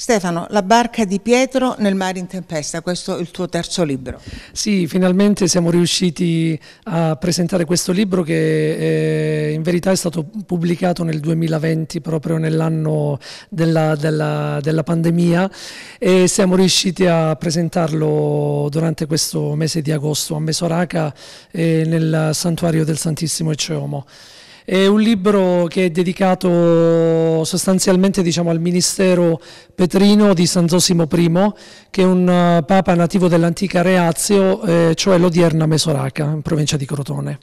Stefano, La barca di Pietro nel mare in tempesta, questo è il tuo terzo libro. Sì, finalmente siamo riusciti a presentare questo libro che eh, in verità è stato pubblicato nel 2020, proprio nell'anno della, della, della, pandemia e siamo riusciti a presentarlo durante questo mese di agosto a Mesoraca eh, nel santuario del Santissimo Ecceomo. È un libro che è dedicato sostanzialmente diciamo, al ministero petrino di San Zosimo I, che è un eh, papa nativo dell'antica Reazio, eh, cioè l'odierna Mesoraca, in provincia di Crotone.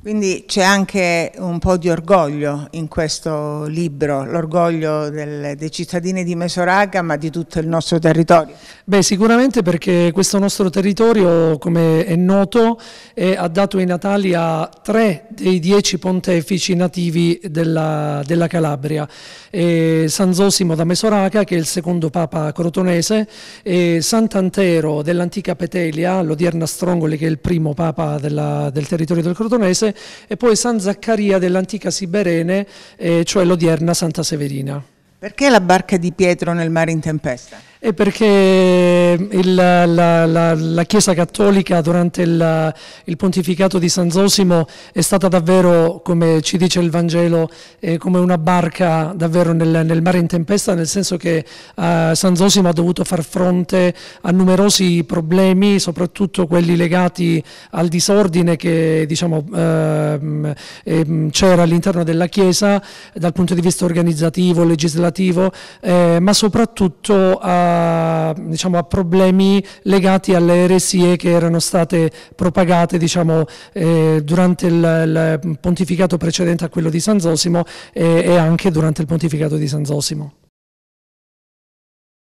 Quindi c'è anche un po' di orgoglio in questo libro, l'orgoglio dei cittadini di Mesoraga ma di tutto il nostro territorio. Beh sicuramente perché questo nostro territorio come è noto è, ha dato i natali a tre dei dieci pontefici nativi della, della Calabria. E San Zosimo da Mesoraga che è il secondo papa crotonese, Sant'Antero dell'antica Petelia, l'odierna Strongoli che è il primo papa della, del territorio del crotonese Varese e poi San Zaccaria dell'antica Siberene, eh, cioè l'odierna Santa Severina. Perché la barca di Pietro nel mare in tempesta? è perché eh, il, la, la, la, Chiesa Cattolica durante il, il, pontificato di San Zosimo è stata davvero, come ci dice il Vangelo, eh, come una barca davvero nel, nel, mare in tempesta, nel senso che eh, San Zosimo ha dovuto far fronte a numerosi problemi, soprattutto quelli legati al disordine che diciamo, eh, c'era all'interno della Chiesa dal punto di vista organizzativo, legislativo, eh, ma soprattutto a eh, diciamo, a problemi legati alle eresie che erano state propagate diciamo, eh, durante il, il, pontificato precedente a quello di San Zosimo e, eh, e anche durante il pontificato di San Zosimo.